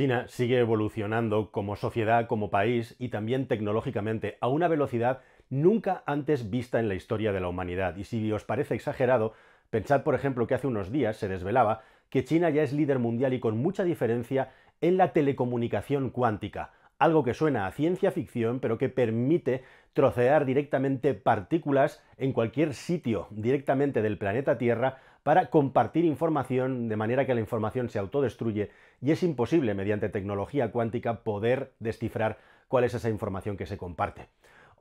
China sigue evolucionando como sociedad, como país y también tecnológicamente a una velocidad nunca antes vista en la historia de la humanidad. Y si os parece exagerado, pensad por ejemplo que hace unos días se desvelaba que China ya es líder mundial y con mucha diferencia en la telecomunicación cuántica, algo que suena a ciencia ficción pero que permite trocear directamente partículas en cualquier sitio directamente del planeta Tierra para compartir información de manera que la información se autodestruye y es imposible mediante tecnología cuántica poder descifrar cuál es esa información que se comparte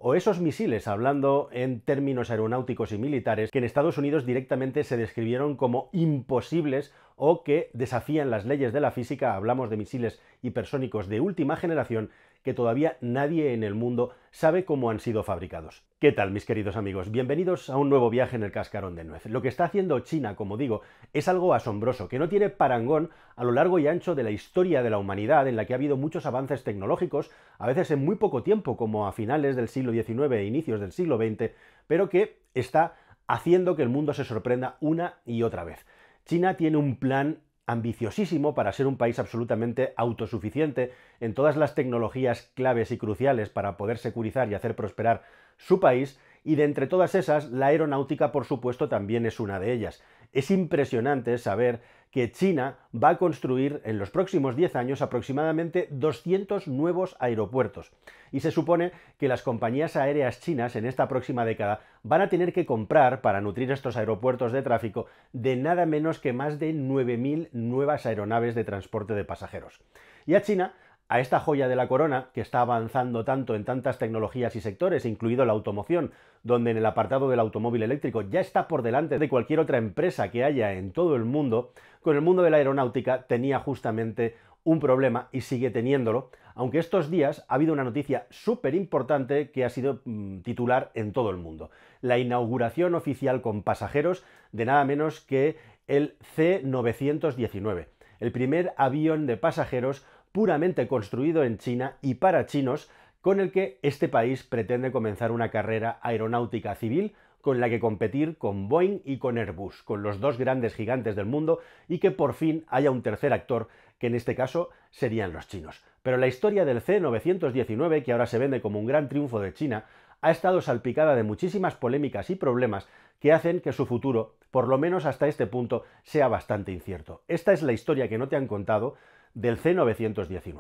o esos misiles, hablando en términos aeronáuticos y militares, que en Estados Unidos directamente se describieron como imposibles o que desafían las leyes de la física, hablamos de misiles hipersónicos de última generación, que todavía nadie en el mundo sabe cómo han sido fabricados. ¿Qué tal, mis queridos amigos? Bienvenidos a un nuevo viaje en el cascarón de nuez. Lo que está haciendo China, como digo, es algo asombroso, que no tiene parangón a lo largo y ancho de la historia de la humanidad, en la que ha habido muchos avances tecnológicos, a veces en muy poco tiempo, como a finales del siglo XIX e inicios del siglo XX, pero que está haciendo que el mundo se sorprenda una y otra vez. China tiene un plan ambiciosísimo para ser un país absolutamente autosuficiente en todas las tecnologías claves y cruciales para poder securizar y hacer prosperar su país, y de entre todas esas, la aeronáutica, por supuesto, también es una de ellas. Es impresionante saber que China va a construir en los próximos 10 años aproximadamente 200 nuevos aeropuertos. Y se supone que las compañías aéreas chinas en esta próxima década van a tener que comprar, para nutrir estos aeropuertos de tráfico, de nada menos que más de 9.000 nuevas aeronaves de transporte de pasajeros. Y a China a esta joya de la corona, que está avanzando tanto en tantas tecnologías y sectores, incluido la automoción, donde en el apartado del automóvil eléctrico ya está por delante de cualquier otra empresa que haya en todo el mundo, con el mundo de la aeronáutica tenía justamente un problema y sigue teniéndolo, aunque estos días ha habido una noticia súper importante que ha sido mm, titular en todo el mundo. La inauguración oficial con pasajeros de nada menos que el C-919, el primer avión de pasajeros puramente construido en China y para chinos, con el que este país pretende comenzar una carrera aeronáutica civil con la que competir con Boeing y con Airbus, con los dos grandes gigantes del mundo, y que por fin haya un tercer actor, que en este caso serían los chinos. Pero la historia del C-919, que ahora se vende como un gran triunfo de China, ha estado salpicada de muchísimas polémicas y problemas que hacen que su futuro, por lo menos hasta este punto, sea bastante incierto. Esta es la historia que no te han contado, del C-919.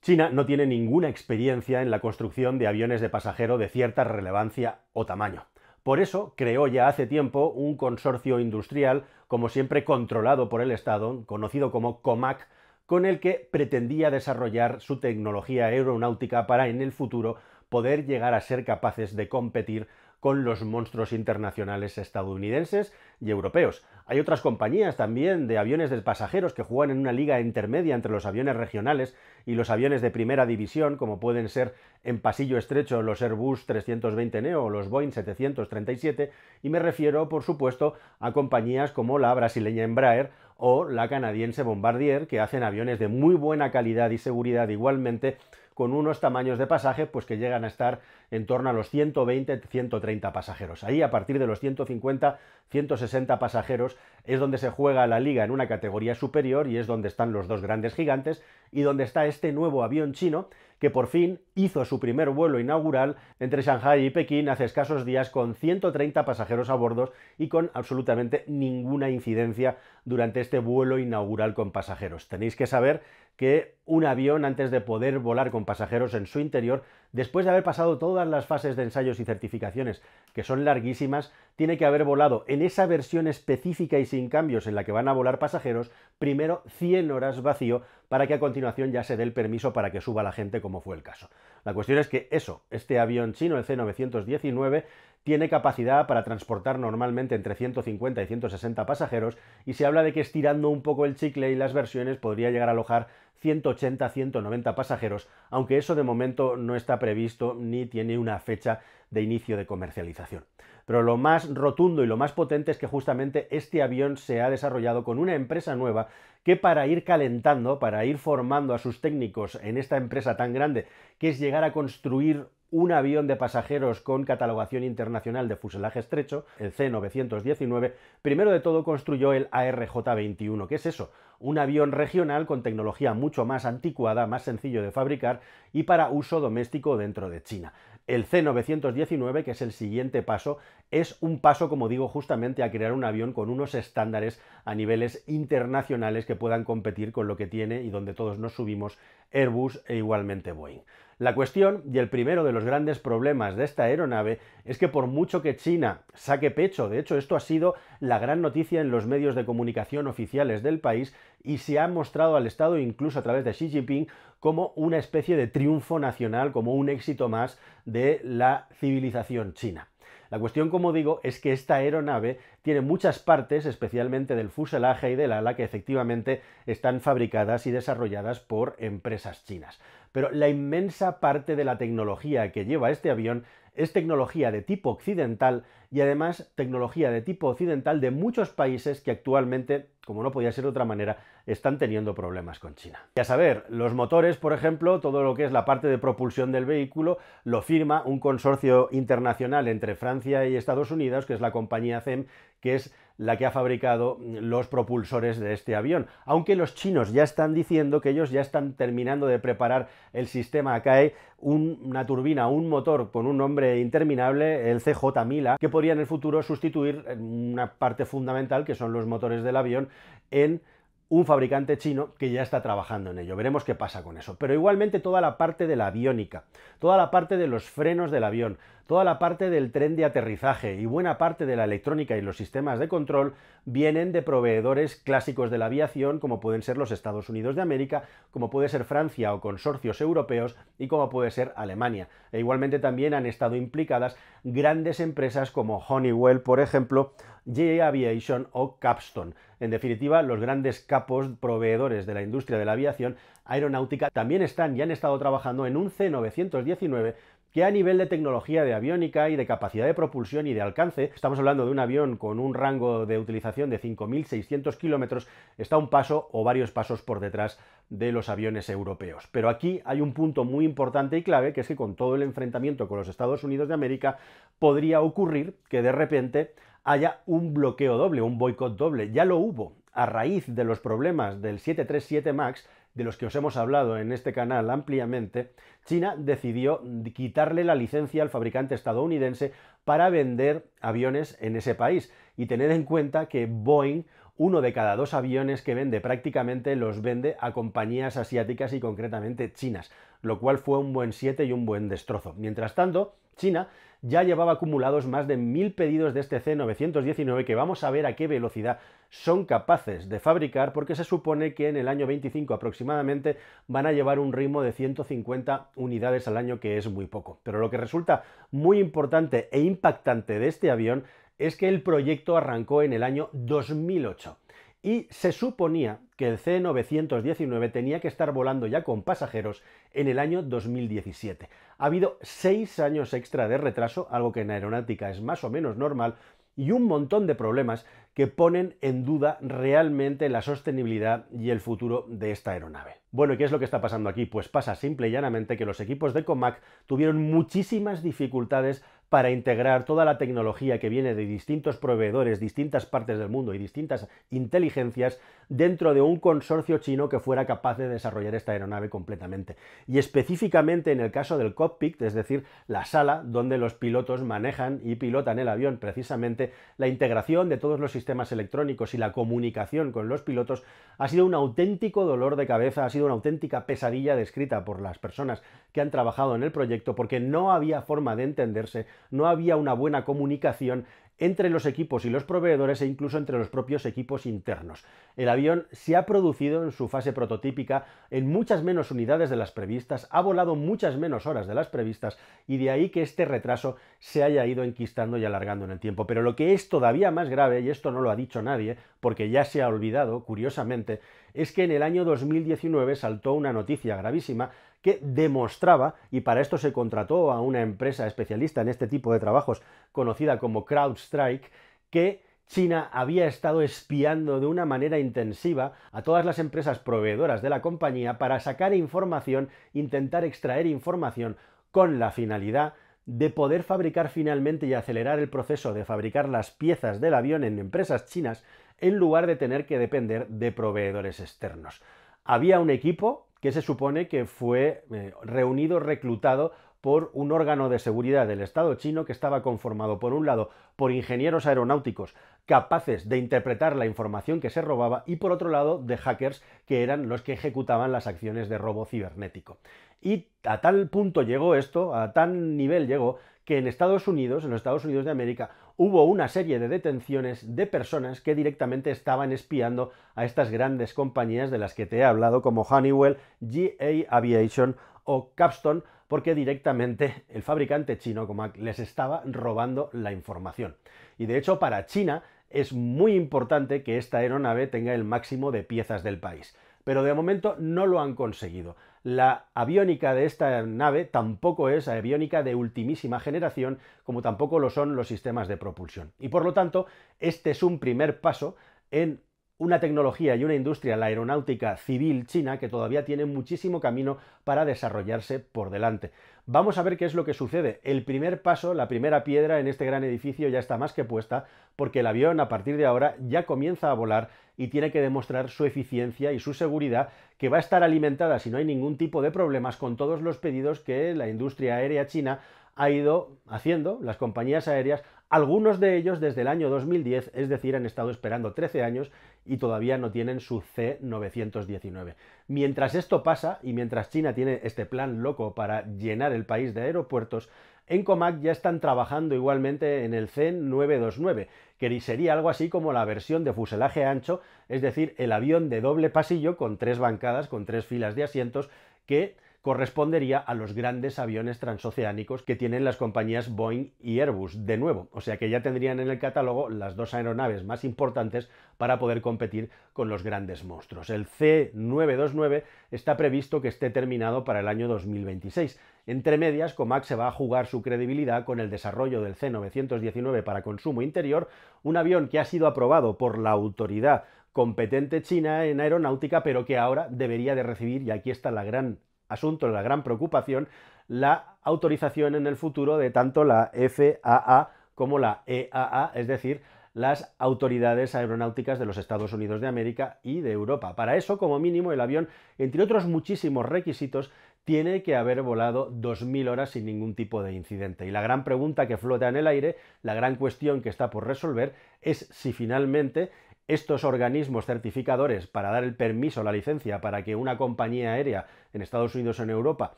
China no tiene ninguna experiencia en la construcción de aviones de pasajero de cierta relevancia o tamaño. Por eso creó ya hace tiempo un consorcio industrial, como siempre controlado por el Estado, conocido como COMAC, con el que pretendía desarrollar su tecnología aeronáutica para en el futuro poder llegar a ser capaces de competir con los monstruos internacionales estadounidenses y europeos. Hay otras compañías también de aviones de pasajeros que juegan en una liga intermedia entre los aviones regionales y los aviones de primera división, como pueden ser en pasillo estrecho los Airbus 320 Neo o los Boeing 737, y me refiero, por supuesto, a compañías como la brasileña Embraer o la canadiense Bombardier, que hacen aviones de muy buena calidad y seguridad igualmente, con unos tamaños de pasaje pues que llegan a estar en torno a los 120-130 pasajeros. Ahí a partir de los 150-160 pasajeros es donde se juega la liga en una categoría superior y es donde están los dos grandes gigantes y donde está este nuevo avión chino que por fin hizo su primer vuelo inaugural entre Shanghái y Pekín hace escasos días con 130 pasajeros a bordo y con absolutamente ninguna incidencia durante este vuelo inaugural con pasajeros. Tenéis que saber que un avión antes de poder volar con pasajeros en su interior, después de haber pasado todas las fases de ensayos y certificaciones, que son larguísimas, tiene que haber volado en esa versión específica y sin cambios en la que van a volar pasajeros, primero 100 horas vacío para que a continuación ya se dé el permiso para que suba la gente como fue el caso. La cuestión es que eso, este avión chino, el C-919, tiene capacidad para transportar normalmente entre 150 y 160 pasajeros y se habla de que estirando un poco el chicle y las versiones podría llegar a alojar 180-190 pasajeros, aunque eso de momento no está previsto ni tiene una fecha de inicio de comercialización. Pero lo más rotundo y lo más potente es que justamente este avión se ha desarrollado con una empresa nueva que para ir calentando, para ir formando a sus técnicos en esta empresa tan grande, que es llegar a construir un avión de pasajeros con catalogación internacional de fuselaje estrecho, el C-919, primero de todo construyó el ARJ-21. ¿Qué es eso? Un avión regional con tecnología mucho más anticuada, más sencillo de fabricar y para uso doméstico dentro de China. El C-919, que es el siguiente paso, es un paso, como digo, justamente a crear un avión con unos estándares a niveles internacionales que puedan competir con lo que tiene y donde todos nos subimos Airbus e igualmente Boeing. La cuestión, y el primero de los grandes problemas de esta aeronave, es que por mucho que China saque pecho, de hecho esto ha sido la gran noticia en los medios de comunicación oficiales del país y se ha mostrado al Estado, incluso a través de Xi Jinping, como una especie de triunfo nacional, como un éxito más de la civilización china. La cuestión, como digo, es que esta aeronave tiene muchas partes, especialmente del fuselaje y del ala, que efectivamente están fabricadas y desarrolladas por empresas chinas. Pero la inmensa parte de la tecnología que lleva este avión es tecnología de tipo occidental y además tecnología de tipo occidental de muchos países que actualmente, como no podía ser de otra manera, están teniendo problemas con China. Ya a saber, los motores, por ejemplo, todo lo que es la parte de propulsión del vehículo, lo firma un consorcio internacional entre Francia y Estados Unidos, que es la compañía CEM, que es la que ha fabricado mm, los propulsores de este avión. Aunque los chinos ya están diciendo que ellos ya están terminando de preparar el sistema ACAE, una turbina, un motor con un nombre interminable, el cj mila que podría en el futuro sustituir eh, una parte fundamental que son los motores del avión en un fabricante chino que ya está trabajando en ello. Veremos qué pasa con eso. Pero igualmente toda la parte de la aviónica, toda la parte de los frenos del avión, toda la parte del tren de aterrizaje y buena parte de la electrónica y los sistemas de control vienen de proveedores clásicos de la aviación, como pueden ser los Estados Unidos de América, como puede ser Francia o consorcios europeos y como puede ser Alemania. E igualmente también han estado implicadas grandes empresas como Honeywell, por ejemplo, GE Aviation o Capstone. En definitiva, los grandes capos proveedores de la industria de la aviación aeronáutica también están y han estado trabajando en un C919 que a nivel de tecnología de aviónica y de capacidad de propulsión y de alcance, estamos hablando de un avión con un rango de utilización de 5.600 kilómetros, está un paso o varios pasos por detrás de los aviones europeos. Pero aquí hay un punto muy importante y clave, que es que con todo el enfrentamiento con los Estados Unidos de América, podría ocurrir que de repente haya un bloqueo doble, un boicot doble. Ya lo hubo a raíz de los problemas del 737 MAX, de los que os hemos hablado en este canal ampliamente, China decidió quitarle la licencia al fabricante estadounidense para vender aviones en ese país. Y tener en cuenta que Boeing uno de cada dos aviones que vende prácticamente los vende a compañías asiáticas y concretamente chinas, lo cual fue un buen 7 y un buen destrozo. Mientras tanto, China ya llevaba acumulados más de mil pedidos de este C919 que vamos a ver a qué velocidad son capaces de fabricar porque se supone que en el año 25 aproximadamente van a llevar un ritmo de 150 unidades al año que es muy poco. Pero lo que resulta muy importante e impactante de este avión es que el proyecto arrancó en el año 2008 y se suponía que el C-919 tenía que estar volando ya con pasajeros en el año 2017. Ha habido seis años extra de retraso, algo que en aeronáutica es más o menos normal, y un montón de problemas que ponen en duda realmente la sostenibilidad y el futuro de esta aeronave. Bueno, ¿y qué es lo que está pasando aquí? Pues pasa simple y llanamente que los equipos de COMAC tuvieron muchísimas dificultades para integrar toda la tecnología que viene de distintos proveedores, distintas partes del mundo y distintas inteligencias dentro de un consorcio chino que fuera capaz de desarrollar esta aeronave completamente. Y específicamente en el caso del cockpit, es decir, la sala donde los pilotos manejan y pilotan el avión, precisamente la integración de todos los sistemas electrónicos y la comunicación con los pilotos ha sido un auténtico dolor de cabeza, ha sido una auténtica pesadilla descrita por las personas que han trabajado en el proyecto porque no había forma de entenderse no había una buena comunicación entre los equipos y los proveedores e incluso entre los propios equipos internos. El avión se ha producido en su fase prototípica en muchas menos unidades de las previstas, ha volado muchas menos horas de las previstas y de ahí que este retraso se haya ido enquistando y alargando en el tiempo. Pero lo que es todavía más grave, y esto no lo ha dicho nadie, porque ya se ha olvidado, curiosamente, es que en el año 2019 saltó una noticia gravísima que demostraba, y para esto se contrató a una empresa especialista en este tipo de trabajos conocida como CrowdStrike, que China había estado espiando de una manera intensiva a todas las empresas proveedoras de la compañía para sacar información, intentar extraer información con la finalidad de poder fabricar finalmente y acelerar el proceso de fabricar las piezas del avión en empresas chinas en lugar de tener que depender de proveedores externos. Había un equipo que se supone que fue eh, reunido, reclutado por un órgano de seguridad del Estado chino que estaba conformado, por un lado, por ingenieros aeronáuticos capaces de interpretar la información que se robaba y, por otro lado, de hackers que eran los que ejecutaban las acciones de robo cibernético. Y a tal punto llegó esto, a tal nivel llegó, que en Estados Unidos, en los Estados Unidos de América, hubo una serie de detenciones de personas que directamente estaban espiando a estas grandes compañías de las que te he hablado, como Honeywell, GA Aviation o Capstone, porque directamente el fabricante chino les estaba robando la información. Y de hecho, para China es muy importante que esta aeronave tenga el máximo de piezas del país. Pero de momento no lo han conseguido la aviónica de esta nave tampoco es aviónica de ultimísima generación, como tampoco lo son los sistemas de propulsión. Y por lo tanto, este es un primer paso en una tecnología y una industria, la aeronáutica civil china, que todavía tiene muchísimo camino para desarrollarse por delante. Vamos a ver qué es lo que sucede. El primer paso, la primera piedra en este gran edificio ya está más que puesta, porque el avión a partir de ahora ya comienza a volar y tiene que demostrar su eficiencia y su seguridad, que va a estar alimentada, si no hay ningún tipo de problemas, con todos los pedidos que la industria aérea china ha ido haciendo, las compañías aéreas, algunos de ellos desde el año 2010, es decir, han estado esperando 13 años y todavía no tienen su C919. Mientras esto pasa y mientras China tiene este plan loco para llenar el país de aeropuertos, en Comac ya están trabajando igualmente en el C929, que sería algo así como la versión de fuselaje ancho, es decir, el avión de doble pasillo con tres bancadas, con tres filas de asientos, que correspondería a los grandes aviones transoceánicos que tienen las compañías Boeing y Airbus, de nuevo, o sea que ya tendrían en el catálogo las dos aeronaves más importantes para poder competir con los grandes monstruos. El C929 está previsto que esté terminado para el año 2026. Entre medias, Comac se va a jugar su credibilidad con el desarrollo del C919 para consumo interior, un avión que ha sido aprobado por la autoridad competente china en aeronáutica, pero que ahora debería de recibir, y aquí está la gran asunto la gran preocupación la autorización en el futuro de tanto la FAA como la EAA, es decir, las autoridades aeronáuticas de los Estados Unidos de América y de Europa. Para eso, como mínimo, el avión, entre otros muchísimos requisitos, tiene que haber volado 2.000 horas sin ningún tipo de incidente. Y la gran pregunta que flota en el aire, la gran cuestión que está por resolver, es si finalmente estos organismos certificadores para dar el permiso, la licencia para que una compañía aérea en Estados Unidos o en Europa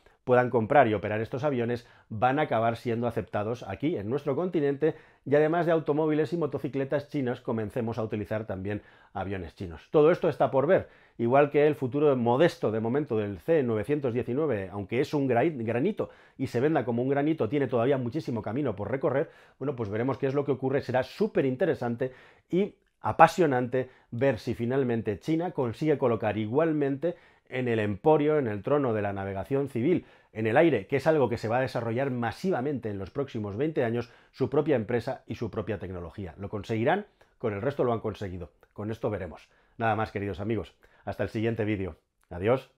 puedan comprar y operar estos aviones, van a acabar siendo aceptados aquí en nuestro continente y además de automóviles y motocicletas chinas comencemos a utilizar también aviones chinos. Todo esto está por ver, igual que el futuro modesto de momento del C919, aunque es un granito y se venda como un granito, tiene todavía muchísimo camino por recorrer, bueno, pues veremos qué es lo que ocurre, será súper interesante y apasionante ver si finalmente China consigue colocar igualmente en el emporio, en el trono de la navegación civil, en el aire, que es algo que se va a desarrollar masivamente en los próximos 20 años, su propia empresa y su propia tecnología. ¿Lo conseguirán? Con el resto lo han conseguido. Con esto veremos. Nada más, queridos amigos. Hasta el siguiente vídeo. Adiós.